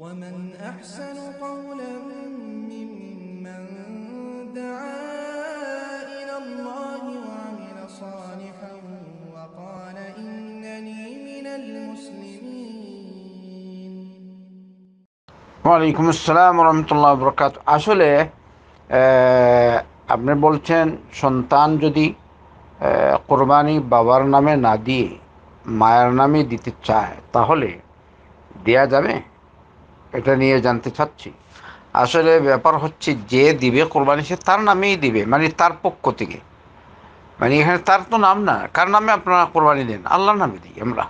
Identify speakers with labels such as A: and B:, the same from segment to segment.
A: ومن أحسن قولا ممن دعا إلى الله وعمل صالحا وقال إنني من المسلمين وعليكم السلام ورحمة الله وبركاته আসলে আপনি বলছেন সন্তান যদি কোরবানি বাবার নামে না দিয়ে মায়ের নামে দিতে চায় তাহলে দেয়া যাবে এটা নিয়ে জানতে চাচ্ছি আসলে ব্যাপার হচ্ছে যে দিবে কোরবানি সে তার নামেই দিবে মানে তার পক্ষ থেকে মানে এখানে তার তো নাম না কার নামে আপনারা কোরবানি দেন আল্লাহর নামে দিই আমরা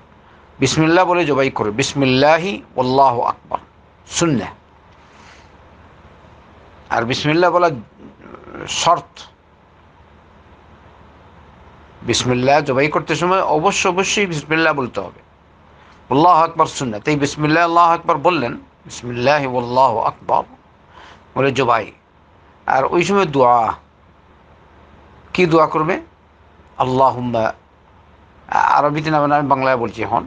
A: বিসমিল্লা বলে জবাই করে বিসমিল্লাহি আল্লাহ আকবর শূন্য আর বিসমিল্লা বলা শর্ত বিসমিল্লা জবাই করতে সময় অবশ্য অবশ্যই বিসমিল্লা বলতে হবে আল্লাহ আকবর শূন্য তাই বিসমিল্লা আল্লাহ আকবর বললেন বিসমুল্লাহ আল্লাহ আকবর বলে জবাই আর ওই সময় দোয়া কি দোয়া করবে আল্লাহ আরবিতে নামে আমি বাংলায় বলছি এখন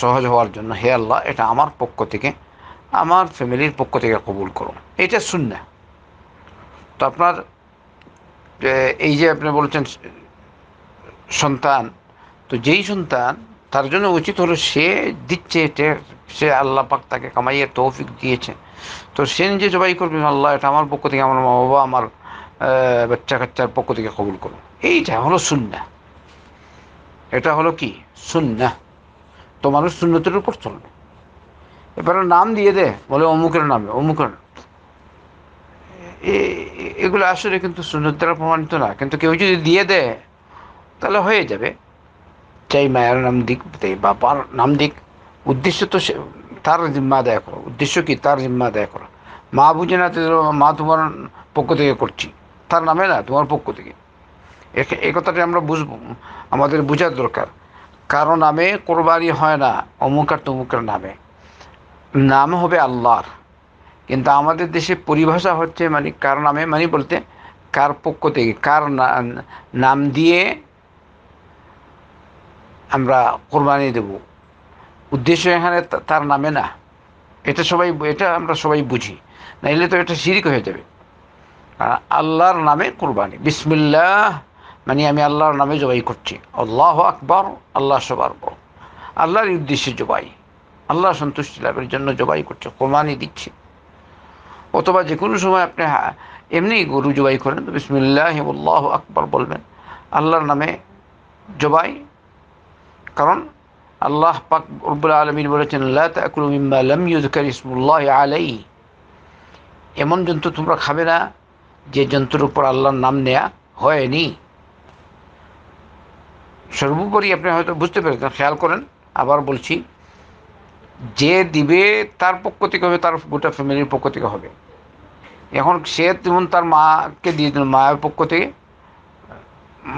A: সহজ হওয়ার জন্য হে আল্লাহ এটা আমার পক্ষ থেকে আমার ফ্যামিলির পক্ষ থেকে কবুল করো এটা শূন্য তো আপনার এই যে আপনি বলছেন সন্তান তো যেই সন্তান তার জন্য উচিত হলো সে দিচ্ছে এটা সে আল্লাহ পাক তাকে কামাইয়ের তৌফিক দিয়েছে তো সে নিজে জবাই করবে আল্লাহ এটা আমার পক্ষ থেকে আমার মা বাবা আমার বাচ্চা কাচ্চার পক্ষ থেকে কবুল করুন এইটা হলো সুন্না এটা হলো কি সুন্না তো মানুষ সুন্নতের উপর চলবে এবারে নাম দিয়ে দে বলে অমুকের নামে অমুকের এগুলো আসলে কিন্তু সুন্নত দ্বারা প্রমাণিত না কিন্তু কেউ যদি দিয়ে দেয় তাহলে হয়ে যাবে চাই মায়ার নাম দিক বাবার নাম দিক উদ্দেশ্য তো সে তার জিম্মা দেয় করো উদ্দেশ্য কি তার জিম্মা দেয় করো মা বুঝে না মা তোমার পক্ষ থেকে করছি তার নামে না তোমার পক্ষ থেকে এ কথাটি আমরা বুঝব আমাদের বোঝার দরকার কারো নামে কোরবানি হয় না অমুক আর তমুকের নামে নাম হবে আল্লাহর কিন্তু আমাদের দেশে পরিভাষা হচ্ছে মানে কার নামে মানে বলতে কার পক্ষ থেকে কার নাম দিয়ে আমরা কোরবানি দেব উদ্দেশ্য এখানে তার নামে না এটা সবাই এটা আমরা সবাই বুঝি নাইলে তো এটা শিরিক হয়ে যাবে আল্লাহর নামে কোরবানি বিসমিল্লাহ মানে আমি আল্লাহর নামে জবাই করছি আল্লাহ আকবর আল্লাহ সবার বড় আল্লাহর উদ্দেশ্যে জবাই আল্লাহ সন্তুষ্টি লাভের জন্য জবাই করছে কোরবানি দিচ্ছে অথবা যে কোনো সময় আপনি এমনি গরু জবাই করেন বিসমিল্লাহ আল্লাহ আকবর বলবেন আল্লাহর নামে জবাই কারণ আল্লাহ পাক রব্বুল আলমিন বলেছেন আল্লাহ আলাই এমন জন্তু তোমরা খাবে না যে জন্তুর উপর আল্লাহর নাম নেয়া হয়নি সর্বোপরি আপনি হয়তো বুঝতে পেরেছেন খেয়াল করেন আবার বলছি যে দিবে তার পক্ষ থেকে হবে তার গোটা ফ্যামিলির পক্ষ থেকে হবে এখন সে তেমন তার মাকে দিয়ে দিল মায়ের পক্ষ থেকে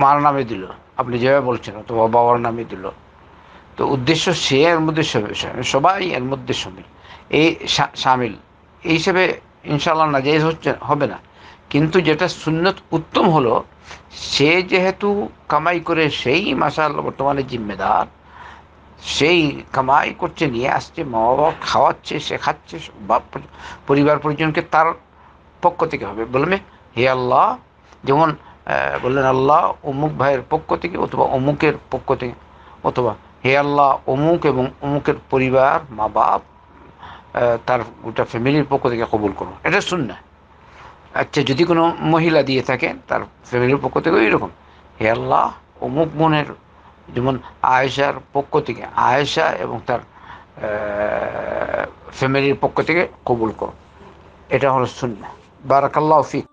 A: মার নামে দিল আপনি যেভাবে বলছেন অথবা বাবার নামে দিল তো উদ্দেশ্য সে এর মধ্যে সবাই এর মধ্যে সামিল এই সামিল এই হিসেবে ইনশাল্লাহ নাজাইজ হচ্ছে হবে না কিন্তু যেটা সুন্নত উত্তম হলো সে যেহেতু কামাই করে সেই মাসাল বর্তমানে জিম্মেদার সেই কামাই করছে নিয়ে আসছে মা বাবা খাওয়াচ্ছে সে খাচ্ছে পরিবার পরিজনকে তার পক্ষ থেকে হবে বলবে হে আল্লাহ যেমন বললেন আল্লাহ অমুক ভাইয়ের পক্ষ থেকে অথবা অমুকের পক্ষ থেকে অথবা হে আল্লাহ অমুক এবং অমুকের পরিবার মা বাপ তার গোটা ফ্যামিলির পক্ষ থেকে কবুল করুন এটা শুন না আচ্ছা যদি কোনো মহিলা দিয়ে থাকেন তার ফ্যামিলির পক্ষ থেকে এইরকম হে আল্লাহ অমুক বোনের যেমন আয়েশার পক্ষ থেকে আয়েশা এবং তার ফ্যামিলির পক্ষ থেকে কবুল করো এটা হলো শুন না বারাকাল্লাহ ফিক